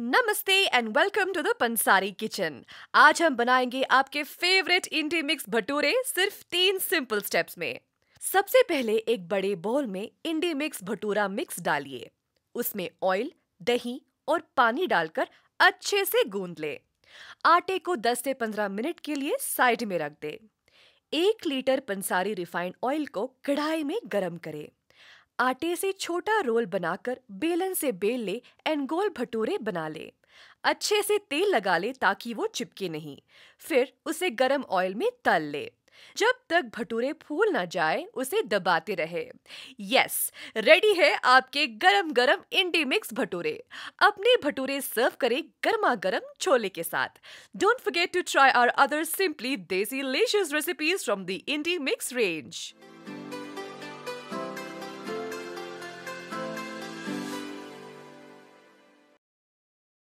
नमस्ते and welcome to the Pansari kitchen आज हम बनाएंगे आपके फेवरेट इंडी मिक्स भटूरे सिर्फ तीन सिंपल स्टेप्स में सबसे पहले एक बड़े बोल में इंडी मिक्स भटूरा मिक्स डालिए उसमें ऑयल दही और पानी डालकर अच्छे से गूंद ले आटे को 10 से 15 मिनट के लिए साइड में रख दे एक लीटर पंसारी रिफाइंड ऑयल को कढ़ाई में गरम करें आटे से छोटा रोल बनाकर बेलन से बेल ले एंड गोल भटूरे बना ले अच्छे से तेल लगा ले ताकि वो चिपके नहीं फिर उसे गरम ऑयल में तल ले जब तक भटूरे फूल ना जाए उसे दबाते रहे यस रेडी है आपके गरम गरम इंडी मिक्स भटूरे अपने भटूरे सर्व करें गर्मा गर्म छोले के साथ don't forget to try our other simply desilicious recipes from the Indi mix range